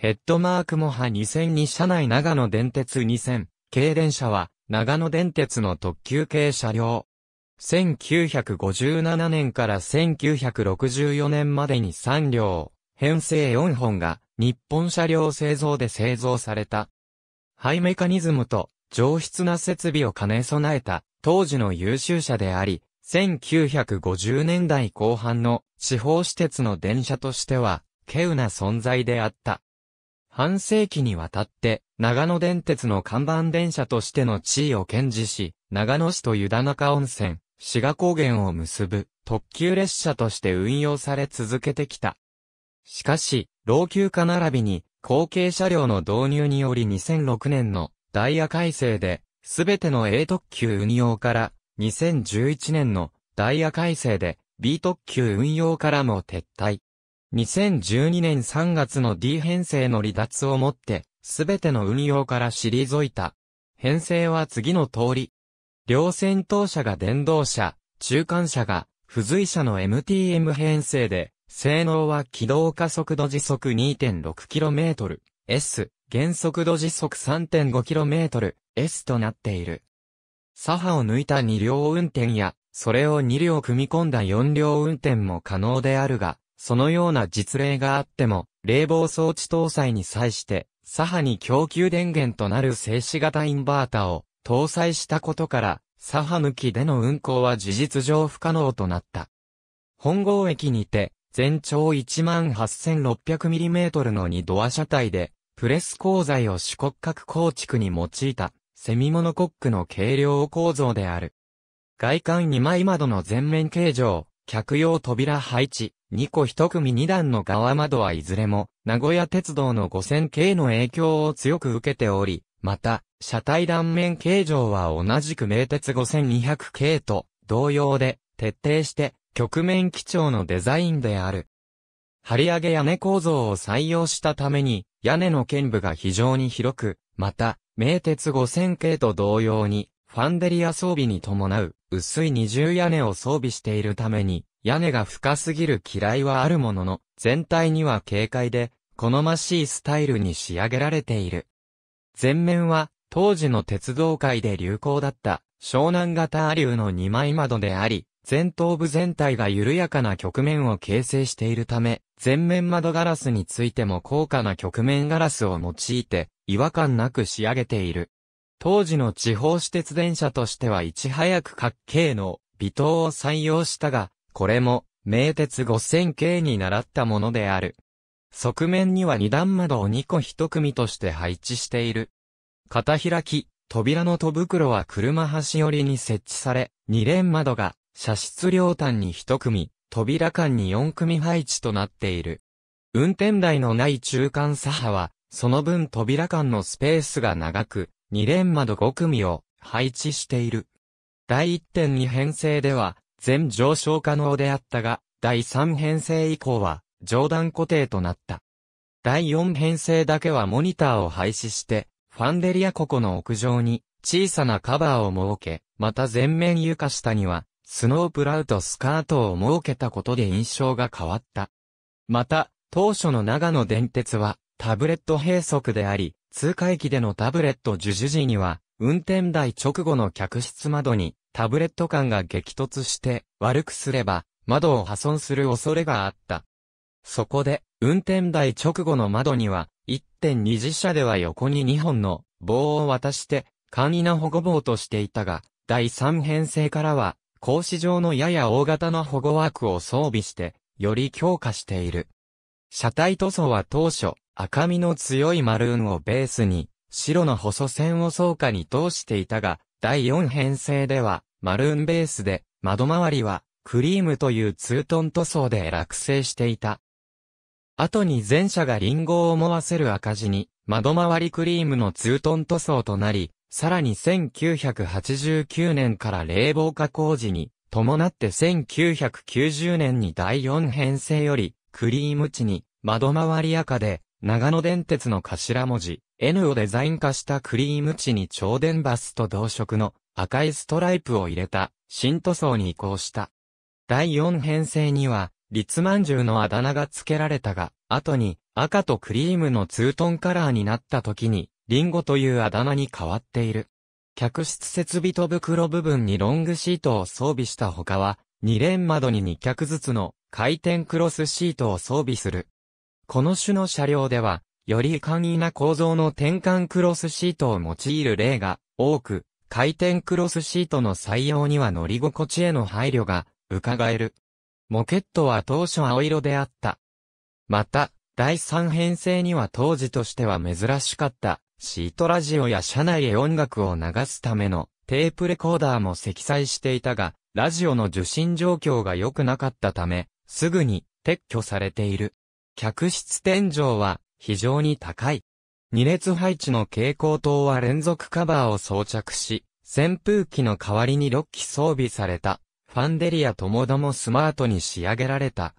ヘッドマークモハ2 0 0 2車内長野電鉄2000軽電車は長野電鉄の特急系車両。1957年から1964年までに3両、編成4本が日本車両製造で製造された。ハイメカニズムと上質な設備を兼ね備えた当時の優秀車であり、1950年代後半の地方私鉄の電車としては、稀有な存在であった。半世紀にわたって、長野電鉄の看板電車としての地位を堅持し、長野市と湯田中温泉、志賀高原を結ぶ特急列車として運用され続けてきた。しかし、老朽化並びに、後継車両の導入により2006年のダイヤ改正で、すべての A 特急運用から、2011年のダイヤ改正で B 特急運用からも撤退。2012年3月の D 編成の離脱をもって、すべての運用から退いた。編成は次の通り。両戦闘車が電動車、中間車が、付随車の MTM 編成で、性能は軌道加速度時速 2.6km、S、減速度時速 3.5km、S となっている。左派を抜いた2両運転や、それを2両組み込んだ4両運転も可能であるが、そのような実例があっても、冷房装置搭載に際して、左派に供給電源となる静止型インバータを搭載したことから、左派向きでの運行は事実上不可能となった。本郷駅にて、全長 18,600mm の2ドア車体で、プレス鋼材を四骨格構築に用いた、セミモノコックの軽量構造である。外観2枚窓の全面形状、客用扉配置、2個1組2段の側窓はいずれも、名古屋鉄道の5000系の影響を強く受けており、また、車体断面形状は同じく名鉄5200系と同様で、徹底して、局面基調のデザインである。張り上げ屋根構造を採用したために、屋根の剣部が非常に広く、また、名鉄5000系と同様に、ファンデリア装備に伴う、薄い二重屋根を装備しているために、屋根が深すぎる嫌いはあるものの、全体には軽快で、好ましいスタイルに仕上げられている。前面は、当時の鉄道界で流行だった、湘南型アリューの二枚窓であり、前頭部全体が緩やかな局面を形成しているため、前面窓ガラスについても高価な局面ガラスを用いて、違和感なく仕上げている。当時の地方私鉄電車としてはいち早く各系の微糖を採用したが、これも名鉄5000系に倣ったものである。側面には二段窓を2個一組として配置している。片開き、扉の戸袋は車端寄りに設置され、二連窓が車室両端に一組、扉間に4組配置となっている。運転台のない中間左派は、その分扉間のスペースが長く、2連窓5組を配置している。第1.2編成では、全上昇可能であったが、第3編成以降は、上段固定となった。第4編成だけはモニターを廃止して、ファンデリア湖の屋上に小さなカバーを設け、また前面床下には、スノープラウトスカートを設けたことで印象が変わった。また、当初の長野電鉄は、タブレット閉塞であり、通過駅でのタブレット授受時には、運転台直後の客室窓にタブレット間が激突して悪くすれば窓を破損する恐れがあった。そこで運転台直後の窓には1.2次車では横に2本の棒を渡して簡易な保護棒としていたが、第3編成からは格子状のやや大型の保護枠を装備してより強化している。車体塗装は当初赤みの強いマルーンをベースに、白の細線を倉下に通していたが、第4編成では、マルーンベースで、窓周りは、クリームというツートン塗装で落成していた。後に前者がリンゴを思わせる赤字に、窓周りクリームのツートン塗装となり、さらに1989年から冷房化工事に、伴って1990年に第4編成より、クリーム地に、窓周り赤で、長野電鉄の頭文字、N をデザイン化したクリーム地に超電バスと同色の赤いストライプを入れた新塗装に移行した。第4編成には、立万獣のあだ名が付けられたが、後に赤とクリームのツートンカラーになった時に、リンゴというあだ名に変わっている。客室設備と袋部分にロングシートを装備した他は、2連窓に2脚ずつの回転クロスシートを装備する。この種の車両では、より簡易な構造の転換クロスシートを用いる例が多く、回転クロスシートの採用には乗り心地への配慮が伺える。モケットは当初青色であった。また、第3編成には当時としては珍しかったシートラジオや車内へ音楽を流すためのテープレコーダーも積載していたが、ラジオの受信状況が良くなかったため、すぐに撤去されている。客室天井は非常に高い。2列配置の蛍光灯は連続カバーを装着し、扇風機の代わりに6機装備された、ファンデリアともどもスマートに仕上げられた。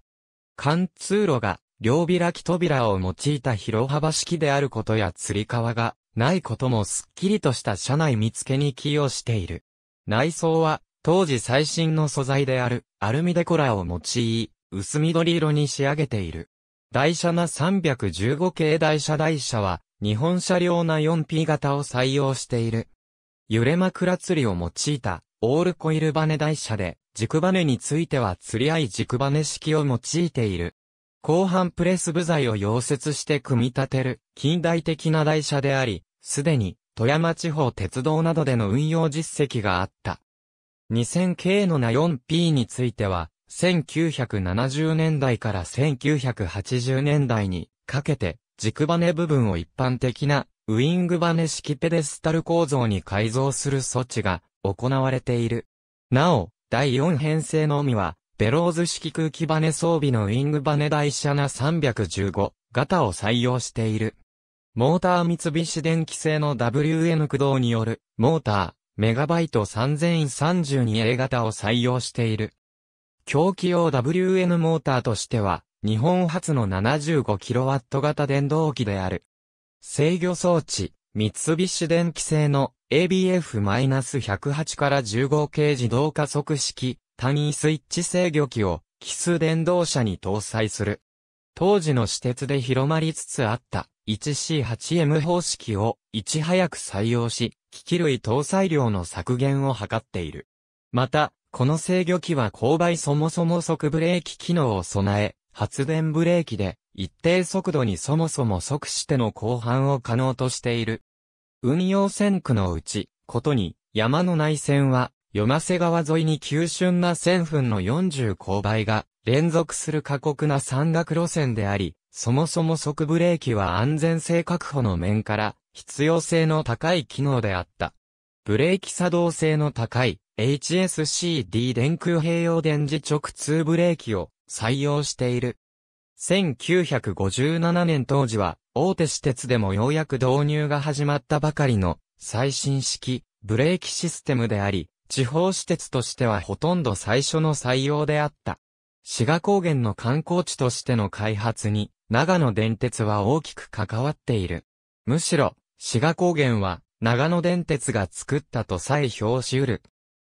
貫通路が両開き扉を用いた広幅式であることや釣り革がないこともすっきりとした車内見つけに寄与している。内装は当時最新の素材であるアルミデコラを用い、薄緑色に仕上げている。台車な315系台車台車は、日本車両な 4P 型を採用している。揺れ枕釣りを用いた、オールコイルバネ台車で、軸バネについては釣り合い軸バネ式を用いている。後半プレス部材を溶接して組み立てる、近代的な台車であり、すでに、富山地方鉄道などでの運用実績があった。2000系のな 4P については、1970年代から1980年代にかけて軸バネ部分を一般的なウィングバネ式ペデスタル構造に改造する措置が行われている。なお、第4編成のみは、ベローズ式空気バネ装備のウィングバネ台車な315型を採用している。モーター三菱電機製の WN 駆動によるモーターメガバイト3032 a 型を採用している。狂気用 WN モーターとしては、日本初の 75kW 型電動機である。制御装置、三菱電機製の ABF-108 から15系自動加速式単位スイッチ制御機を奇数電動車に搭載する。当時の私鉄で広まりつつあった 1C8M 方式をいち早く採用し、機器類搭載量の削減を図っている。また、この制御機は勾配そもそも速ブレーキ機能を備え、発電ブレーキで一定速度にそもそも即しての後半を可能としている。運用線区のうち、ことに山の内線は、夜間瀬川沿いに急峻な1000分の40勾配が連続する過酷な山岳路線であり、そもそも速ブレーキは安全性確保の面から必要性の高い機能であった。ブレーキ作動性の高い HSCD 電空併用電磁直通ブレーキを採用している。1957年当時は、大手私鉄でもようやく導入が始まったばかりの最新式ブレーキシステムであり、地方私鉄としてはほとんど最初の採用であった。志賀高原の観光地としての開発に、長野電鉄は大きく関わっている。むしろ、志賀高原は、長野電鉄が作ったとさえ表しうる。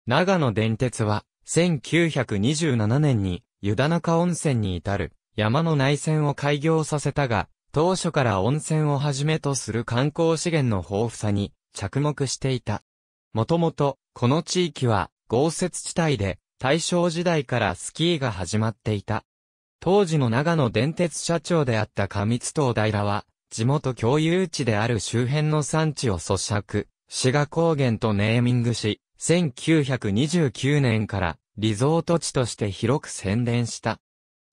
長野電鉄は、1927年に、湯田中温泉に至る、山の内線を開業させたが、当初から温泉をはじめとする観光資源の豊富さに着目していた。もともと、この地域は豪雪地帯で、大正時代からスキーが始まっていた。当時の長野電鉄社長であった上津東平は、地元共有地である周辺の産地を咀嚼、志賀高原とネーミングし、1929年からリゾート地として広く宣伝した。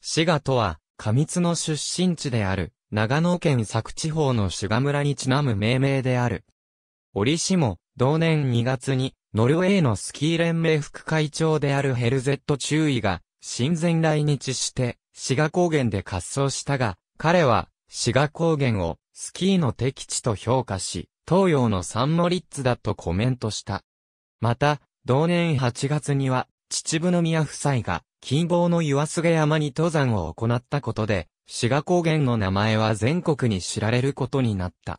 滋賀とは、過密の出身地である、長野県佐久地方の滋賀村にちなむ命名である。折しも、同年2月に、ノルウェーのスキー連盟副会長であるヘルゼット中尉が、親善来日して、滋賀高原で滑走したが、彼は、滋賀高原を、スキーの敵地と評価し、東洋のサンモリッツだとコメントした。また、同年8月には、秩父宮夫妻が、近傍の岩菅山に登山を行ったことで、志賀高原の名前は全国に知られることになった。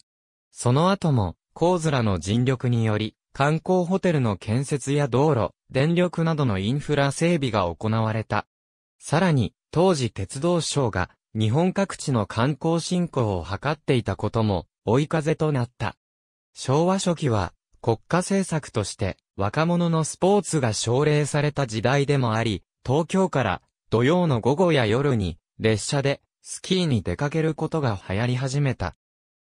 その後も、高ズの尽力により、観光ホテルの建設や道路、電力などのインフラ整備が行われた。さらに、当時鉄道省が、日本各地の観光振興を図っていたことも、追い風となった。昭和初期は、国家政策として若者のスポーツが奨励された時代でもあり、東京から土曜の午後や夜に列車でスキーに出かけることが流行り始めた。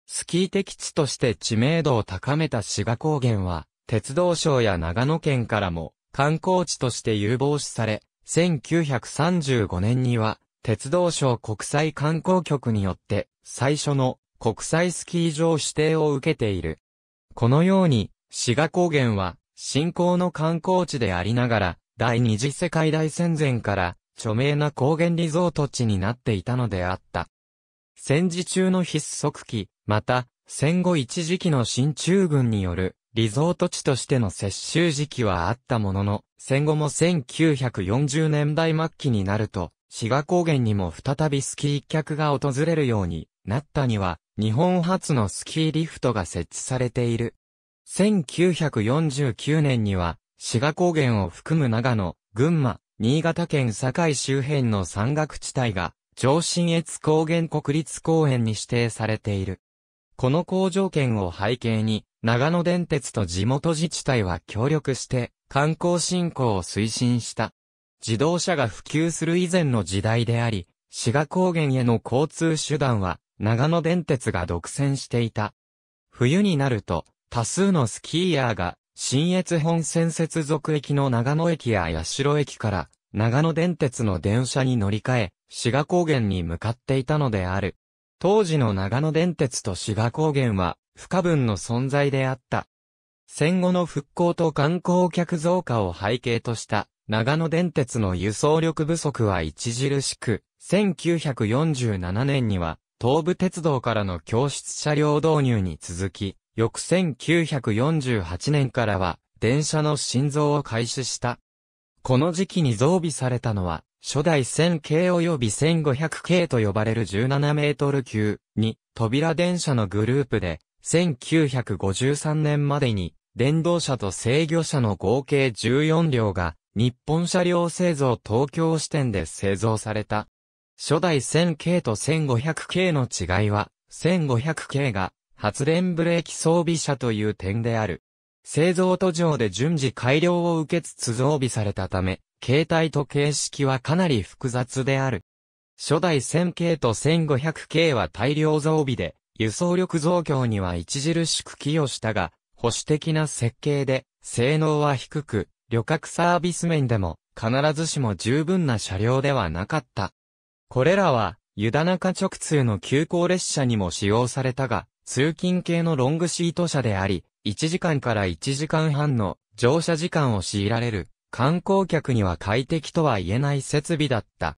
スキー的地として知名度を高めた志賀高原は、鉄道省や長野県からも観光地として有望視され、1935年には鉄道省国際観光局によって最初の国際スキー場指定を受けている。このように滋賀高原は、信仰の観光地でありながら、第二次世界大戦前から、著名な高原リゾート地になっていたのであった。戦時中の必則期、また、戦後一時期の新中軍による、リゾート地としての接収時期はあったものの、戦後も1940年代末期になると、滋賀高原にも再びスキー客が訪れるようになったには、日本初のスキーリフトが設置されている1949年には、志賀高原を含む長野、群馬、新潟県境周辺の山岳地帯が、上信越高原国立公園に指定されている。この工場圏を背景に、長野電鉄と地元自治体は協力して、観光振興を推進した。自動車が普及する以前の時代であり、志賀高原への交通手段は、長野電鉄が独占していた。冬になると、多数のスキーヤーが、新越本線接続駅の長野駅や八代駅から、長野電鉄の電車に乗り換え、志賀高原に向かっていたのである。当時の長野電鉄と志賀高原は、不可分の存在であった。戦後の復興と観光客増加を背景とした、長野電鉄の輸送力不足は著しく、1947年には、東武鉄道からの教室車両導入に続き、翌1948年からは、電車の心臓を開始した。この時期に増備されたのは、初代1000系及び1500系と呼ばれる17メートル級に扉電車のグループで、1953年までに電動車と制御車の合計14両が日本車両製造東京支店で製造された。初代1000系と1500系の違いは、1500系が発電ブレーキ装備車という点である。製造途上で順次改良を受けつつ増備されたため、形態と形式はかなり複雑である。初代 1000K と 1500K は大量増備で、輸送力増強には著しく寄与したが、保守的な設計で、性能は低く、旅客サービス面でも、必ずしも十分な車両ではなかった。これらは、湯田中直通の急行列車にも使用されたが、通勤系のロングシート車であり、1時間から1時間半の乗車時間を強いられる観光客には快適とは言えない設備だった。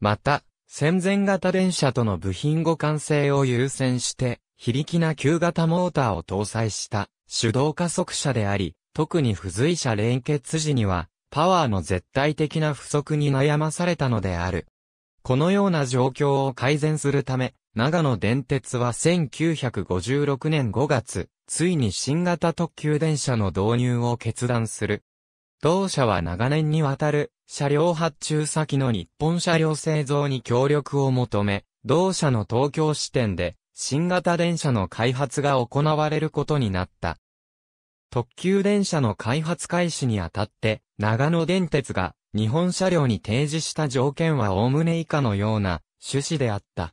また、戦前型電車との部品互換性を優先して、非力な旧型モーターを搭載した手動加速車であり、特に付随車連結時には、パワーの絶対的な不足に悩まされたのである。このような状況を改善するため、長野電鉄は1956年5月、ついに新型特急電車の導入を決断する。同社は長年にわたる車両発注先の日本車両製造に協力を求め、同社の東京支店で新型電車の開発が行われることになった。特急電車の開発開始にあたって、長野電鉄が日本車両に提示した条件は概ね以下のような趣旨であった。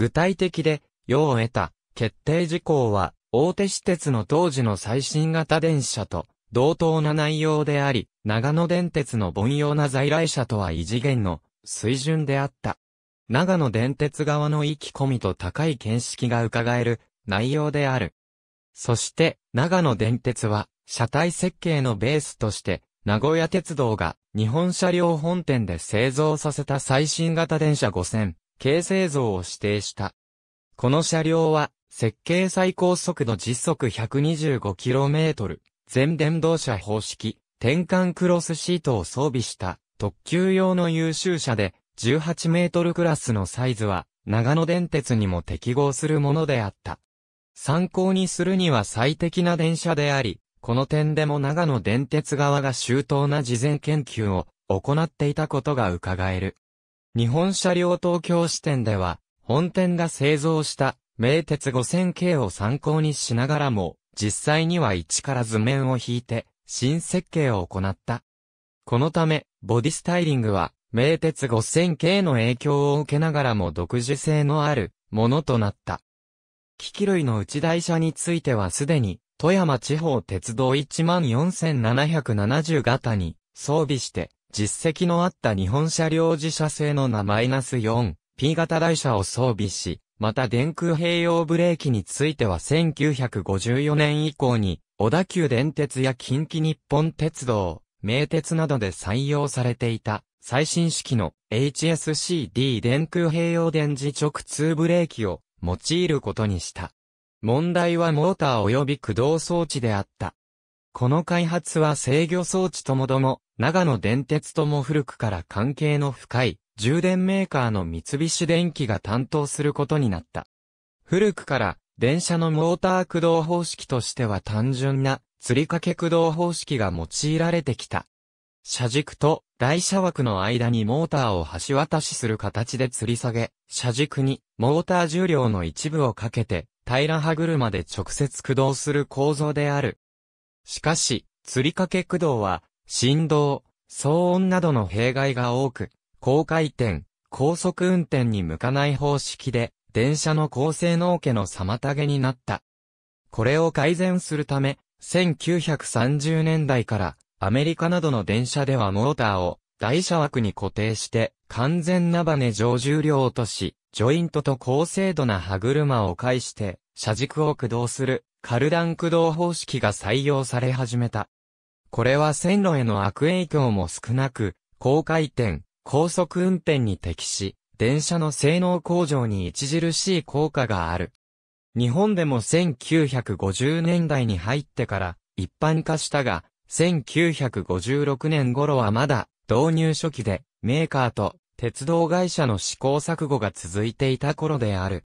具体的で、用を得た、決定事項は、大手私鉄の当時の最新型電車と、同等な内容であり、長野電鉄の凡庸な在来車とは異次元の水準であった。長野電鉄側の意気込みと高い見識が伺える内容である。そして、長野電鉄は、車体設計のベースとして、名古屋鉄道が日本車両本店で製造させた最新型電車5000、形成像を指定した。この車両は、設計最高速度実速 125km、全電動車方式、転換クロスシートを装備した特急用の優秀車で、18メートルクラスのサイズは、長野電鉄にも適合するものであった。参考にするには最適な電車であり、この点でも長野電鉄側が周到な事前研究を行っていたことが伺える。日本車両東京支店では、本店が製造した名鉄5000系を参考にしながらも、実際には一から図面を引いて、新設計を行った。このため、ボディスタイリングは、名鉄5000系の影響を受けながらも独自性のあるものとなった。機器類の内台車についてはすでに、富山地方鉄道14770型に装備して、実績のあった日本車両自社製の名マイナス -4P 型台車を装備し、また電空併用ブレーキについては1954年以降に、小田急電鉄や近畿日本鉄道、名鉄などで採用されていた、最新式の HSCD 電空併用電磁直通ブレーキを用いることにした。問題はモーター及び駆動装置であった。この開発は制御装置ともども、長野電鉄とも古くから関係の深い、充電メーカーの三菱電機が担当することになった。古くから、電車のモーター駆動方式としては単純な、釣り掛け駆動方式が用いられてきた。車軸と台車枠の間にモーターを橋渡しする形で吊り下げ、車軸にモーター重量の一部をかけて平ら歯車で直接駆動する構造である。しかし、吊り掛け駆動は振動、騒音などの弊害が多く、高回転、高速運転に向かない方式で、電車の高性能家の妨げになった。これを改善するため、1930年代からアメリカなどの電車ではモーターを台車枠に固定して完全なバネ上重量落とし、ジョイントと高精度な歯車を介して車軸を駆動するカルダン駆動方式が採用され始めた。これは線路への悪影響も少なく、高回転、高速運転に適し、電車の性能向上に著しい効果がある。日本でも1950年代に入ってから一般化したが、1956年頃はまだ導入初期でメーカーと鉄道会社の試行錯誤が続いていた頃である。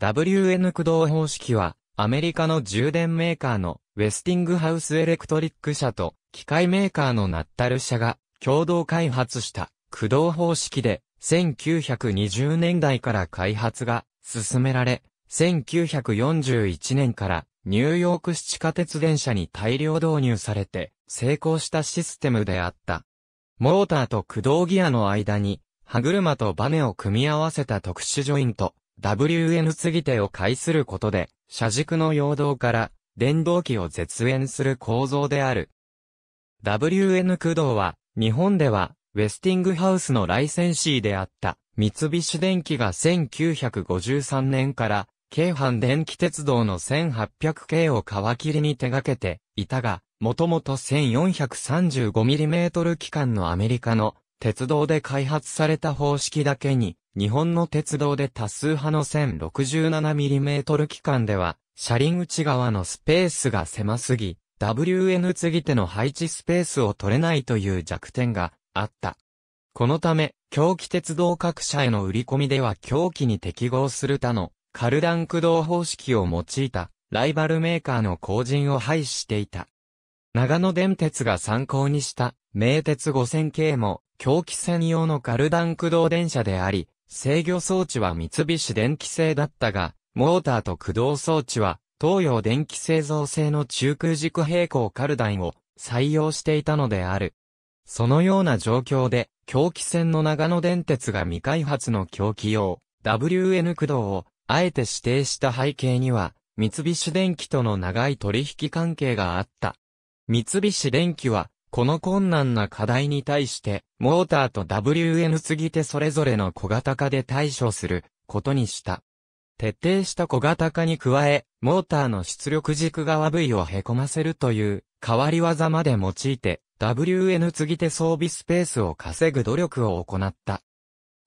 WN 駆動方式はアメリカの充電メーカーのウェスティングハウスエレクトリック社と機械メーカーのナッタル社が共同開発した駆動方式で1920年代から開発が進められ、1941年からニューヨーク市地下鉄電車に大量導入されて成功したシステムであった。モーターと駆動ギアの間に歯車とバネを組み合わせた特殊ジョイント WN 継ぎ手を介することで車軸の陽動から電動機を絶縁する構造である。WN 駆動は、日本では、ウェスティングハウスのライセンシーであった、三菱電機が1953年から、京阪電気鉄道の1800系を皮切りに手掛けていたが、もともと 1435mm 機関のアメリカの鉄道で開発された方式だけに、日本の鉄道で多数派の 1067mm 機関では、車輪内側のスペースが狭すぎ、WN 継ぎ手の配置スペースを取れないという弱点があった。このため、狂気鉄道各社への売り込みでは狂気に適合する他のカルダン駆動方式を用いたライバルメーカーの後陣を廃していた。長野電鉄が参考にした名鉄5000系も狂気専用のカルダン駆動電車であり、制御装置は三菱電機製だったが、モーターと駆動装置は、東洋電気製造製の中空軸平行カルダインを採用していたのである。そのような状況で、狂気線の長野電鉄が未開発の狂気用 WN 駆動をあえて指定した背景には、三菱電機との長い取引関係があった。三菱電機は、この困難な課題に対して、モーターと WN すぎてそれぞれの小型化で対処することにした。徹底した小型化に加え、モーターの出力軸側部位を凹ませるという変わり技まで用いて、WN 継ぎ手装備スペースを稼ぐ努力を行った。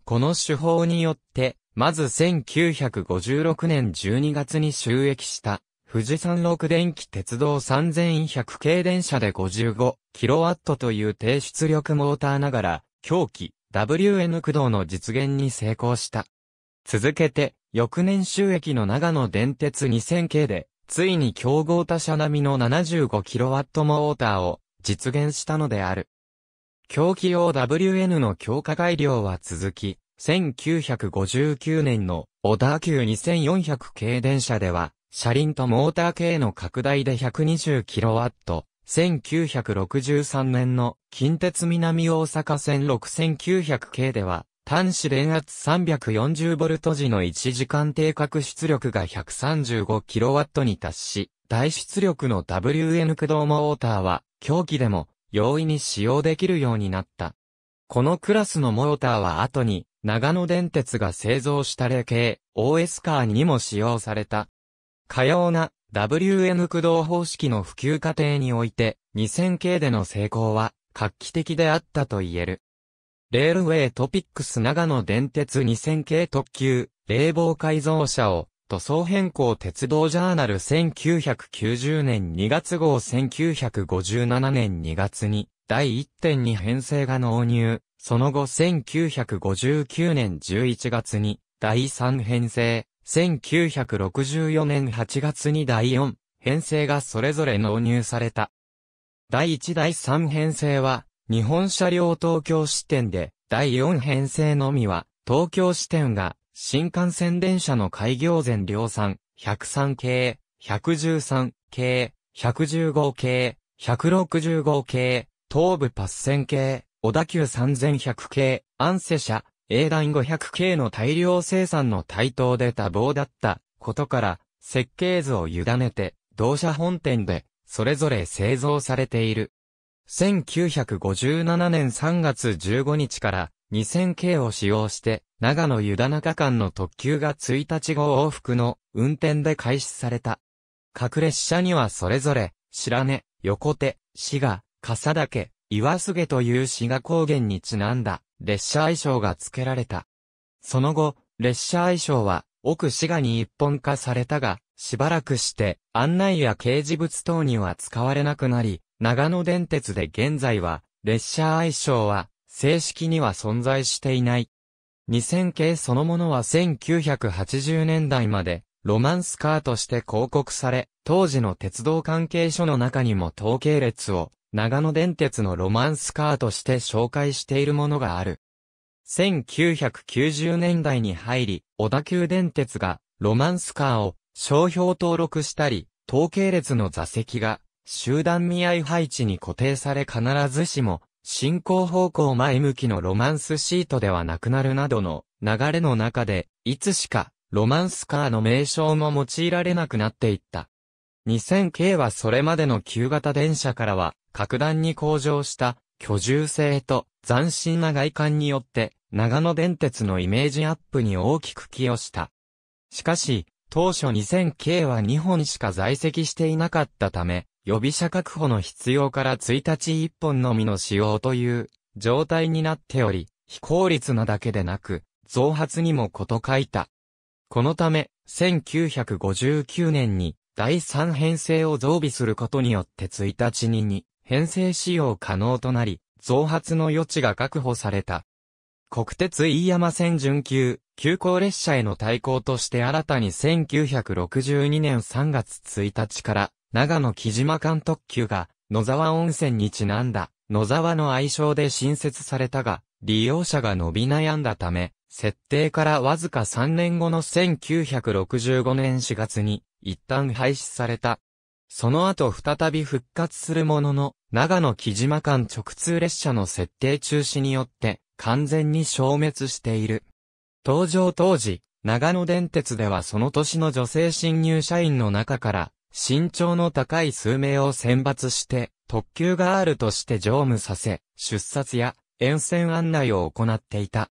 この手法によって、まず1956年12月に収益した富士山六電気鉄道3100系電車で 55kW という低出力モーターながら、狂気 WN 駆動の実現に成功した。続けて、翌年収益の長野電鉄2000系で、ついに競合他社並みの 75kW モーターを実現したのである。競技用 WN の強化改良は続き、1959年のオダー級2400系電車では、車輪とモーター系の拡大で 120kW、1963年の近鉄南大阪線6900系では、端子電圧 340V 時の1時間定格出力が 135kW に達し、大出力の WN 駆動モーターは、狂気でも容易に使用できるようになった。このクラスのモーターは後に、長野電鉄が製造した例系、OS カーにも使用された。可用な WN 駆動方式の普及過程において、2000系での成功は、画期的であったと言える。レールウェイトピックス長野電鉄2000系特急、冷房改造車を、塗装変更鉄道ジャーナル1990年2月号1957年2月に、第1.2編成が納入、その後1959年11月に、第3編成、1964年8月に第4編成がそれぞれ納入された。第1第3編成は、日本車両東京支店で、第4編成のみは、東京支店が、新幹線電車の開業前量産、103系、113系、115系、165系、東武パッセン系、小田急3100系、アンセ社、英断500系の大量生産の台頭で多忙だったことから、設計図を委ねて、同社本店で、それぞれ製造されている。1957年3月15日から2000系を使用して、長野湯田中間の特急が1日後往復の運転で開始された。各列車にはそれぞれ、白根、横手、滋賀、笠岳、岩菅という滋賀高原にちなんだ列車愛称が付けられた。その後、列車愛称は奥滋賀に一本化されたが、しばらくして案内や掲示物等には使われなくなり、長野電鉄で現在は、列車愛称は、正式には存在していない。2000系そのものは1980年代まで、ロマンスカーとして広告され、当時の鉄道関係書の中にも統計列を、長野電鉄のロマンスカーとして紹介しているものがある。1990年代に入り、小田急電鉄がロマンスカーを商標登録したり、統計列の座席が集団見合い配置に固定され必ずしも、進行方向前向きのロマンスシートではなくなるなどの流れの中で、いつしかロマンスカーの名称も用いられなくなっていった。2000系はそれまでの旧型電車からは、格段に向上した居住性と斬新な外観によって、長野電鉄のイメージアップに大きく寄与した。しかし、当初2000系は2本しか在籍していなかったため、予備車確保の必要から1日1本のみの使用という状態になっており、非効率なだけでなく、増発にもこと書いた。このため、1959年に第3編成を増備することによって1日にに編成使用可能となり、増発の余地が確保された。国鉄飯山線準急、急行列車への対抗として新たに1962年3月1日から長野木島間特急が野沢温泉にちなんだ野沢の愛称で新設されたが、利用者が伸び悩んだため、設定からわずか3年後の1965年4月に一旦廃止された。その後再び復活するものの、長野木島間直通列車の設定中止によって完全に消滅している。登場当時、長野電鉄ではその年の女性新入社員の中から身長の高い数名を選抜して、特急があるとして乗務させ、出札や沿線案内を行っていた。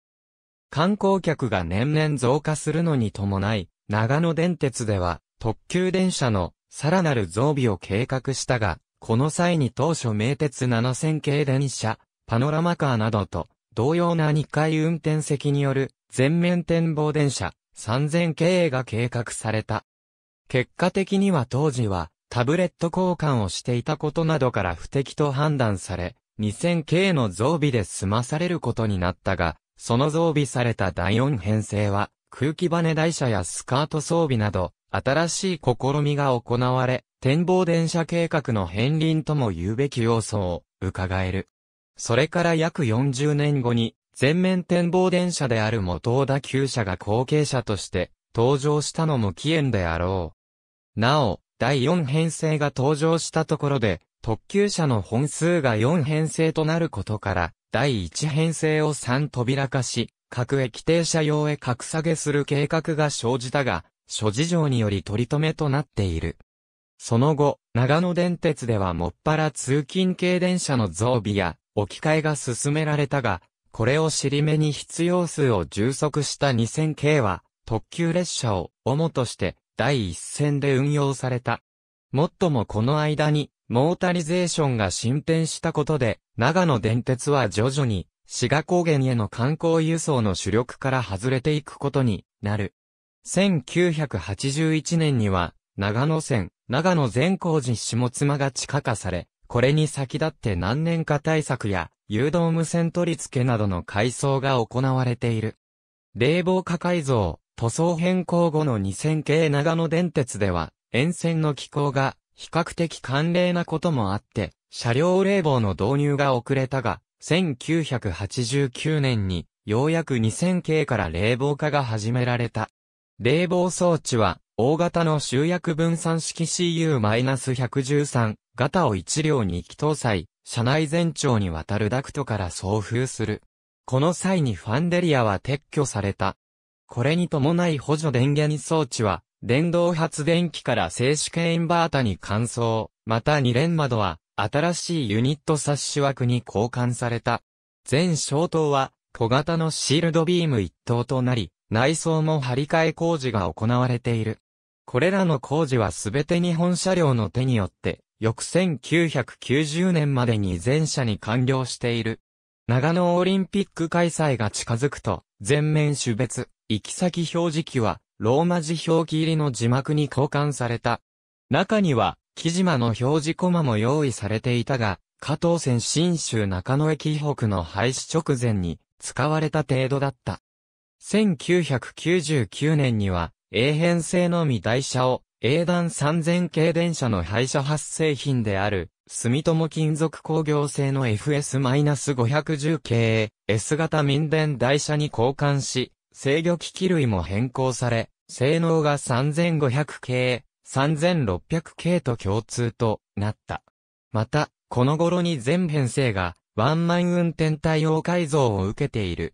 観光客が年々増加するのに伴い、長野電鉄では特急電車のさらなる増備を計画したが、この際に当初名鉄7000系電車、パノラマカーなどと同様な2階運転席による全面展望電車3000系が計画された。結果的には当時は、タブレット交換をしていたことなどから不適と判断され、2000K の増備で済まされることになったが、その増備された第4編成は、空気バネ台車やスカート装備など、新しい試みが行われ、展望電車計画の片鱗とも言うべき要素を伺える。それから約40年後に、全面展望電車である元田旧車が後継者として、登場したのも起源であろう。なお、第4編成が登場したところで、特急車の本数が4編成となることから、第1編成を3扉化し、各駅停車用へ格下げする計画が生じたが、諸事情により取り留めとなっている。その後、長野電鉄ではもっぱら通勤系電車の増備や置き換えが進められたが、これを尻目に必要数を充足した2000系は、特急列車を主として第一線で運用された。もっともこの間に、モータリゼーションが進展したことで、長野電鉄は徐々に、滋賀高原への観光輸送の主力から外れていくことになる。1981年には、長野線、長野善光寺下妻が地下化され、これに先立って何年か対策や、誘導無線取り付けなどの改装が行われている。冷房化改造、塗装変更後の2000系長野電鉄では、沿線の気候が比較的寒冷なこともあって、車両冷房の導入が遅れたが、1989年にようやく2000系から冷房化が始められた。冷房装置は、大型の集約分散式 CU-113 型を1両に1搭載、車内全長にわたるダクトから送風する。この際にファンデリアは撤去された。これに伴い補助電源装置は、電動発電機から静止インバータに換装、また二連窓は、新しいユニットサッシ枠に交換された。全消灯は、小型のシールドビーム一灯となり、内装も張り替え工事が行われている。これらの工事はすべて日本車両の手によって、翌1990年までに全車に完了している。長野オリンピック開催が近づくと、全面種別、行き先表示器は、ローマ字表記入りの字幕に交換された。中には、木島の表示コマも用意されていたが、加藤線新州中野駅北の廃止直前に使われた程度だった。1999年には、A 編成のみ台車を、A 段3000系電車の廃車発生品である、住友金属工業製の FS-510 系 S 型民電台車に交換し、制御機器類も変更され、性能が3500系、3600系と共通となった。また、この頃に全編成がワンマン運転対応改造を受けている。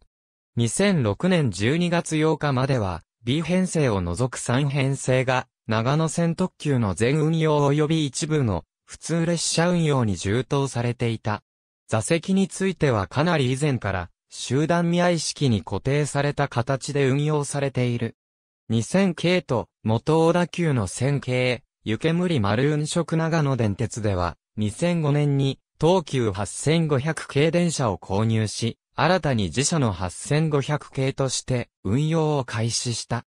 2006年12月8日までは B 編成を除く3編成が長野線特急の全運用及び一部の普通列車運用に充当されていた。座席についてはかなり以前から集団見合い式に固定された形で運用されている。2000系と元小田急の1000系、湯煙丸運色長野電鉄では、2005年に東急8500系電車を購入し、新たに自社の8500系として運用を開始した。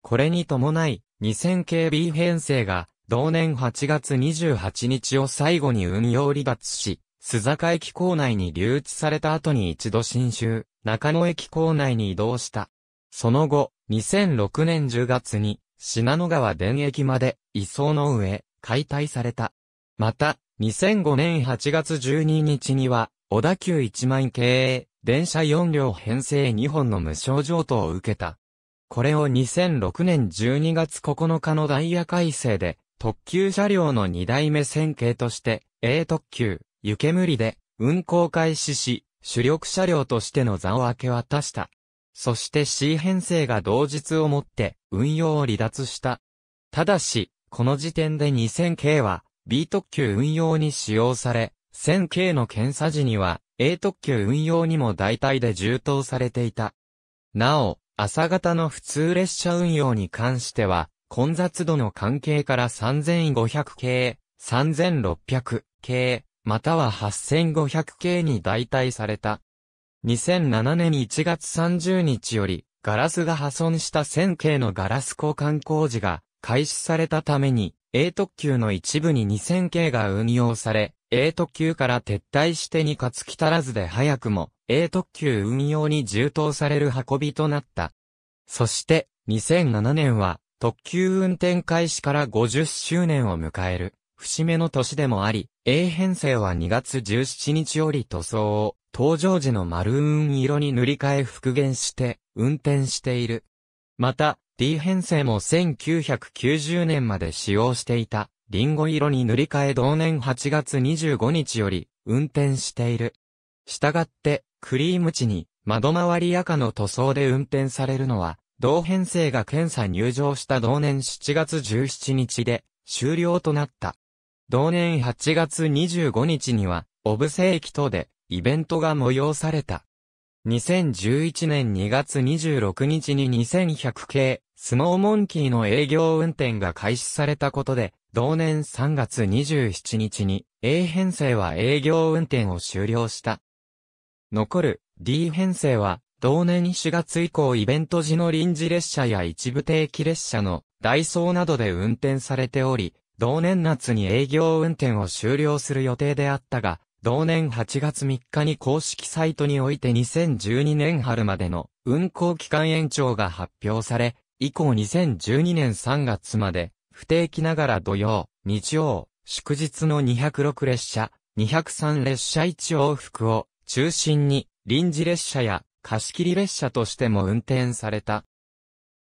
これに伴い、2000系 B 編成が同年8月28日を最後に運用離脱し、須坂駅構内に留置された後に一度新州、中野駅構内に移動した。その後、2006年10月に、品野川電駅まで移送の上、解体された。また、2005年8月12日には、小田急1万経営、電車4両編成2本の無償譲渡を受けた。これを2006年12月9日のダイヤ改正で、特急車両の2代目線形として、A 特急、湯煙で運行開始し、主力車両としての座を明け渡した。そして C 編成が同日をもって運用を離脱した。ただし、この時点で2000 k は B 特急運用に使用され、1000 k の検査時には A 特急運用にも代替で充当されていた。なお、朝方の普通列車運用に関しては、混雑度の関係から3500系、3600系、または8 5 0 0系に代替された。2007年1月30日より、ガラスが破損した1 0 0 0系のガラス交換工事が開始されたために、A 特急の一部に2 0 0 0系が運用され、A 特急から撤退して2か月足らずで早くも A 特急運用に充当される運びとなった。そして2007年は特急運転開始から50周年を迎える。節目の年でもあり、A 編成は2月17日より塗装を、登場時のマルーン色に塗り替え復元して、運転している。また、D 編成も1990年まで使用していた、リンゴ色に塗り替え同年8月25日より、運転している。したがって、クリーム地に、窓周り赤の塗装で運転されるのは、同編成が検査入場した同年7月17日で、終了となった。同年8月25日には、オブセイキ等で、イベントが催された。2011年2月26日に2100系、スモーモンキーの営業運転が開始されたことで、同年3月27日に A 編成は営業運転を終了した。残る D 編成は、同年4月以降イベント時の臨時列車や一部定期列車のダイソーなどで運転されており、同年夏に営業運転を終了する予定であったが、同年8月3日に公式サイトにおいて2012年春までの運行期間延長が発表され、以降2012年3月まで、不定期ながら土曜、日曜、祝日の206列車、203列車1往復を中心に臨時列車や貸し切り列車としても運転された。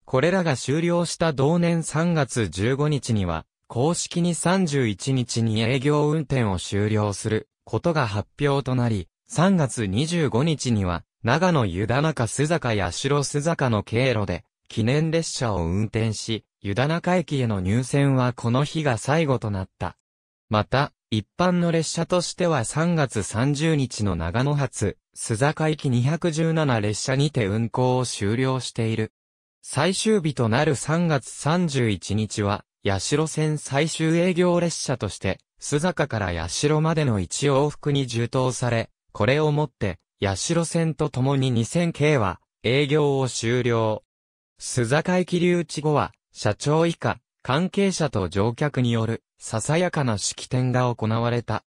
これらが終了した同年3月15日には、公式に31日に営業運転を終了することが発表となり、3月25日には、長野湯田中須坂や白須坂の経路で、記念列車を運転し、湯田中駅への入線はこの日が最後となった。また、一般の列車としては3月30日の長野発、須坂駅217列車にて運行を終了している。最終日となる3月31日は、代線最終営業列車として、須坂から代までの一往復に充当され、これをもって、代線と共に2000系は、営業を終了。須坂駅留置後は、社長以下、関係者と乗客による、ささやかな式典が行われた。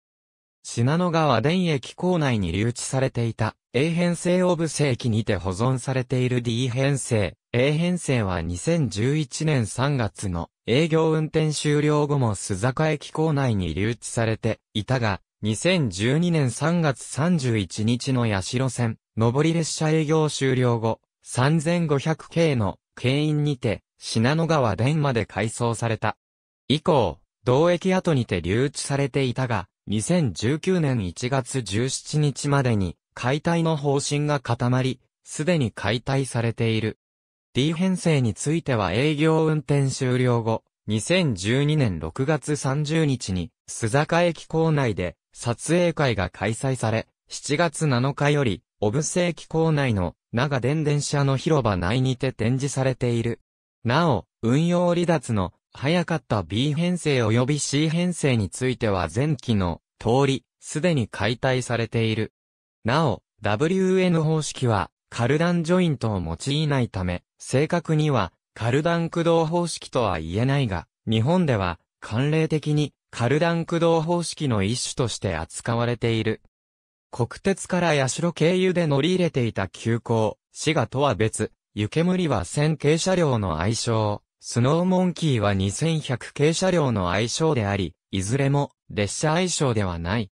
信濃川電駅構内に留置されていた、A 編成オブ世紀にて保存されている D 編成。A 編成は2011年3月の営業運転終了後も須坂駅構内に留置されていたが、2012年3月31日の八代線、上り列車営業終了後、3500系の経員にて、品野川電まで改装された。以降、同駅跡にて留置されていたが、2019年1月17日までに、解体の方針が固まり、すでに解体されている。D 編成については営業運転終了後、2012年6月30日に、須坂駅構内で撮影会が開催され、7月7日より、小布施駅構内の長電電車の広場内にて展示されている。なお、運用離脱の早かった B 編成及び C 編成については前期の通り、すでに解体されている。なお、WN 方式は、カルダンジョイントを用いないため、正確には、カルダン駆動方式とは言えないが、日本では、慣例的に、カルダン駆動方式の一種として扱われている。国鉄から代経由で乗り入れていた急行、滋賀とは別、湯煙は1000系車両の愛称、スノーモンキーは2100系車両の愛称であり、いずれも列車愛称ではない。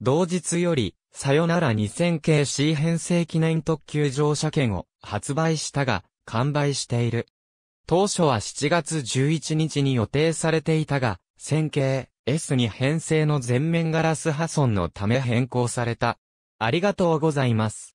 同日より、さよなら2000系 C 編成記念特急乗車券を発売したが、完売している。当初は7月11日に予定されていたが、1000系 S に編成の全面ガラス破損のため変更された。ありがとうございます。